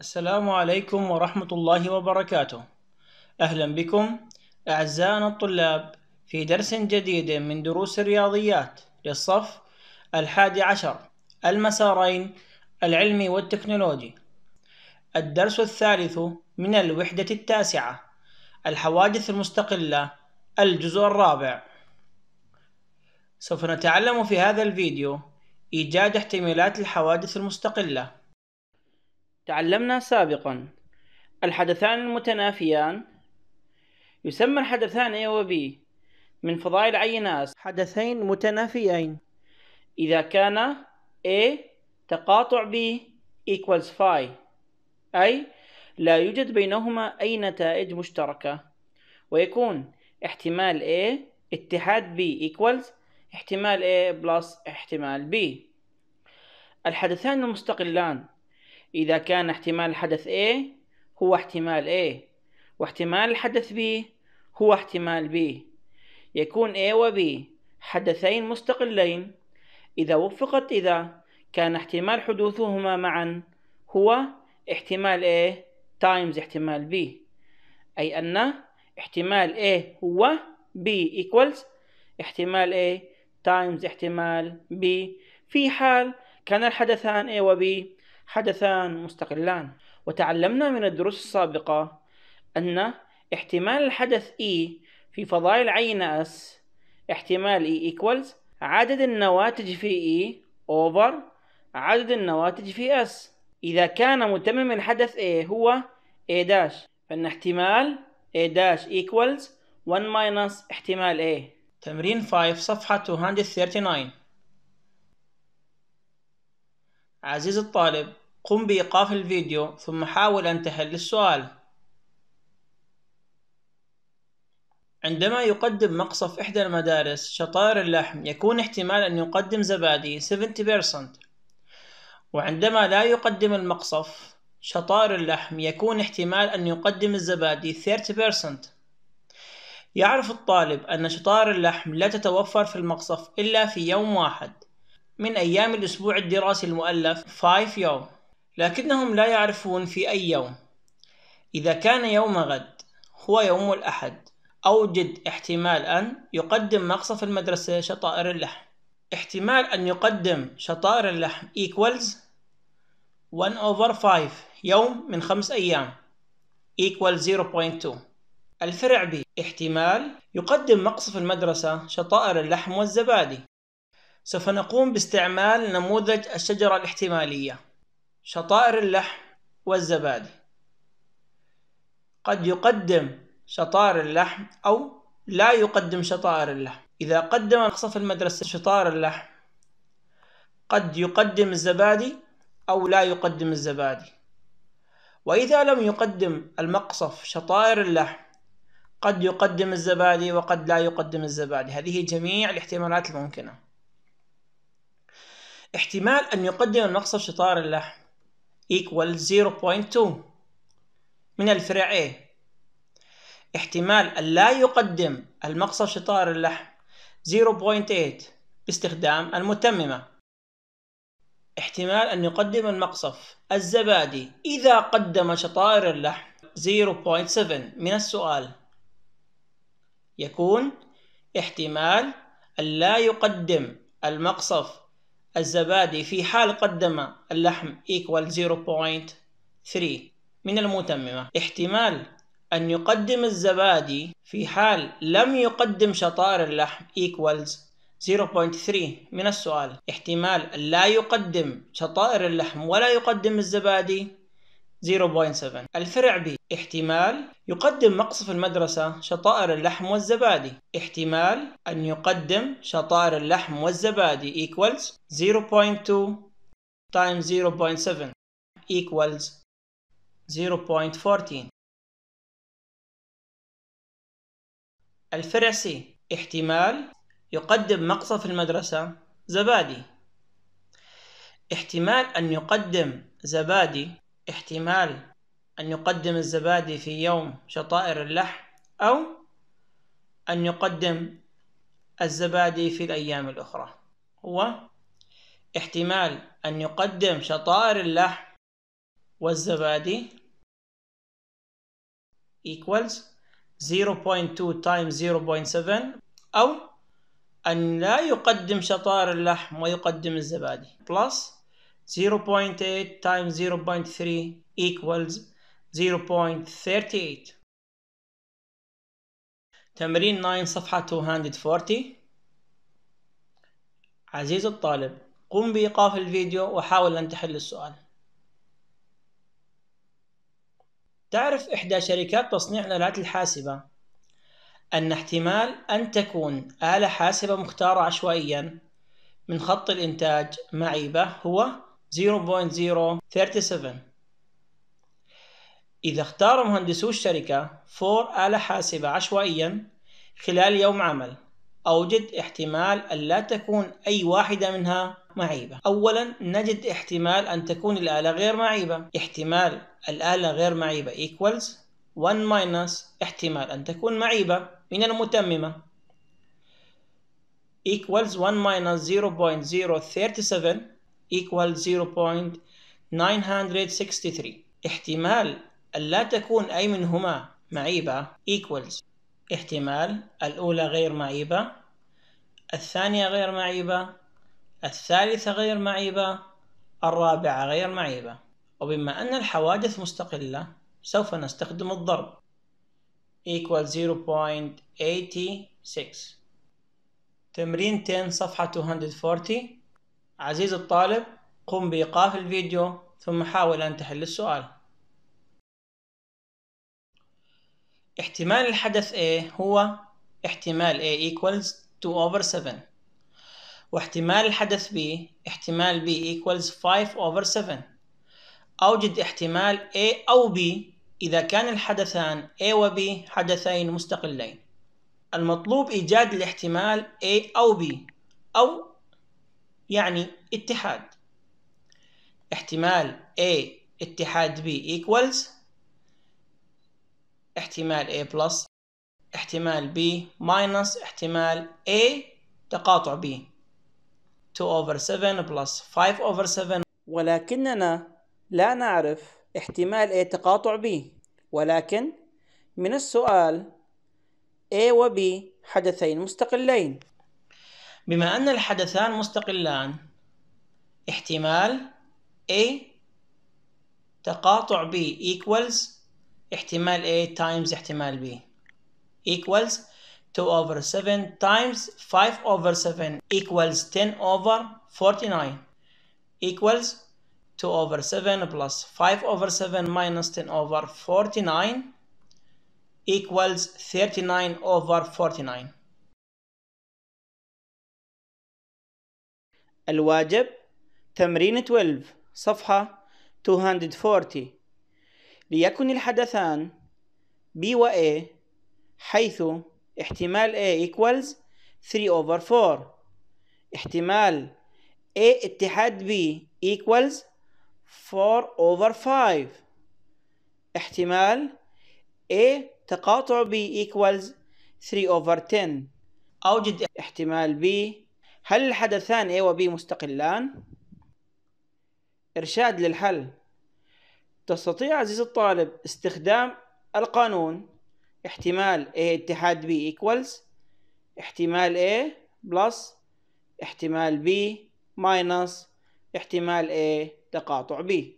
السلام عليكم ورحمة الله وبركاته أهلا بكم أعزائنا الطلاب في درس جديد من دروس الرياضيات للصف الحادي عشر المسارين العلمي والتكنولوجي الدرس الثالث من الوحدة التاسعة الحوادث المستقلة الجزء الرابع سوف نتعلم في هذا الفيديو إيجاد احتمالات الحوادث المستقلة تعلمنا سابقا الحدثان المتنافيان يسمى الحدثان A و B من فضائل عيناس حدثين متنافيين إذا كان A تقاطع B equals phi أي لا يوجد بينهما أي نتائج مشتركة ويكون احتمال A اتحاد B equals احتمال A plus احتمال B الحدثان المستقلان إذا كان احتمال الحدث A هو احتمال A واحتمال الحدث B هو احتمال B يكون A و B حدثين مستقلين إذا وفقت إذا كان احتمال حدوثهما معا هو احتمال A times احتمال B أي أن احتمال A هو B equals احتمال A times احتمال B في حال كان الحدثان A و B حدثان مستقلان وتعلمنا من الدروس السابقة أن احتمال الحدث E في فضاء العينة S احتمال E equals عدد النواتج في E over عدد النواتج في S إذا كان متمم الحدث A هو A داش فإن احتمال A داش equals 1 minus احتمال A تمرين 5 صفحة 239 عزيزي الطالب قم بإيقاف الفيديو ثم حاول أن تحل السؤال عندما يقدم مقصف إحدى المدارس شطائر اللحم يكون احتمال أن يقدم زبادي 70% وعندما لا يقدم المقصف شطائر اللحم يكون احتمال أن يقدم الزبادي 30% يعرف الطالب أن شطائر اللحم لا تتوفر في المقصف إلا في يوم واحد من أيام الأسبوع الدراسي المؤلف 5 يوم لكنهم لا يعرفون في أي يوم إذا كان يوم غد هو يوم الأحد أوجد احتمال أن يقدم مقصف المدرسة شطائر اللحم احتمال أن يقدم شطائر اللحم equals 1 over 5 يوم من خمس أيام equals 0.2 الفرع ب احتمال يقدم مقصف المدرسة شطائر اللحم والزبادي سوف نقوم باستعمال نموذج الشجرة الاحتمالية شطائر اللحم والزبادي قد يقدم شطائر اللحم أو لا يقدم شطائر اللحم إذا قدم مقصف المدرسة شطائر اللحم قد يقدم الزبادي أو لا يقدم الزبادي وإذا لم يقدم المقصف شطائر اللحم قد يقدم الزبادي وقد لا يقدم الزبادي هذه جميع الاحتمالات الممكنه احتمال أن يقدم نقص شطار اللحم equal 0.2 من الفرع A احتمال أن لا يقدم المقصف شطار اللحم 0.8 باستخدام المتممة احتمال أن يقدم المقصف الزبادي إذا قدم شطائر اللحم 0.7 من السؤال يكون احتمال أن لا يقدم المقصف الزبادي في حال قدم اللحم equal 0.3 من المتممة احتمال أن يقدم الزبادي في حال لم يقدم شطار اللحم equals 0.3 من السؤال احتمال لا يقدم شطائر اللحم ولا يقدم الزبادي 0.7 الفرع ب احتمال يقدم مقصف المدرسة شطائر اللحم والزبادي احتمال أن يقدم شطائر اللحم والزبادي equals 0.2 times 0.7 equals 0.14 الفرع C احتمال يقدم مقصف المدرسة زبادي احتمال أن يقدم زبادي احتمال أن يقدم الزبادي في يوم شطائر اللحم أو أن يقدم الزبادي في الأيام الأخرى هو احتمال أن يقدم شطائر اللحم والزبادي equals 0.2 times 0.7 أو أن لا يقدم شطائر اللحم ويقدم الزبادي plus 0.2 0.8 times 0.3 equals 0.38 تمرين 9 صفحة 240 عزيز الطالب قم بإيقاف الفيديو وحاول أن تحل السؤال تعرف إحدى شركات تصنيع الآلات الحاسبة أن احتمال أن تكون آلة حاسبة مختارة عشوائيا من خط الإنتاج معيبة هو 0.037 إذا اختار مهندسو الشركة فور آلة حاسبة عشوائيا خلال يوم عمل أوجد احتمال أن لا تكون أي واحدة منها معيبة أولا نجد احتمال أن تكون الآلة غير معيبة احتمال الآلة غير معيبة equals 1 minus احتمال أن تكون معيبة من المتممة equals 1 minus 0.037 equal 0.963 احتمال لا تكون أي منهما معيبة equals احتمال الأولى غير معيبة الثانية غير معيبة الثالثة غير معيبة الرابعة غير معيبة وبما أن الحوادث مستقلة سوف نستخدم الضرب equal 0.86 تمرين 10 صفحة 240 عزيزي الطالب قم بإيقاف الفيديو ثم حاول أن تحل السؤال احتمال الحدث A هو احتمال A equals 2 over 7 واحتمال الحدث B احتمال B equals 5 over 7 أوجد احتمال A أو B إذا كان الحدثان A و B حدثين مستقلين المطلوب إيجاد الاحتمال A أو B أو يعني اتحاد احتمال A اتحاد B equals احتمال A plus احتمال B minus احتمال A تقاطع B 2 over 7 plus 5 over 7 ولكننا لا نعرف احتمال A تقاطع B ولكن من السؤال A و B حدثين مستقلين بما أن الحدثان مستقلان احتمال A تقاطع B equals احتمال A times احتمال B equals 2 over 7 times 5 over 7 equals 10 over 49 equals 2 over 7 plus 5 over 7 minus 10 over 49 equals 39 over 49 الواجب تمرين 12 صفحة 240 ليكن الحدثان B و A حيث احتمال A equals 3 over 4 احتمال A اتحاد B equals 4 over 5 احتمال A تقاطع B equals 3 over 10 أوجد احتمال B هل الحدثان A و B مستقلان؟ إرشاد للحل تستطيع عزيزي الطالب استخدام القانون احتمال A اتحاد B equals احتمال A plus احتمال B minus احتمال A تقاطع B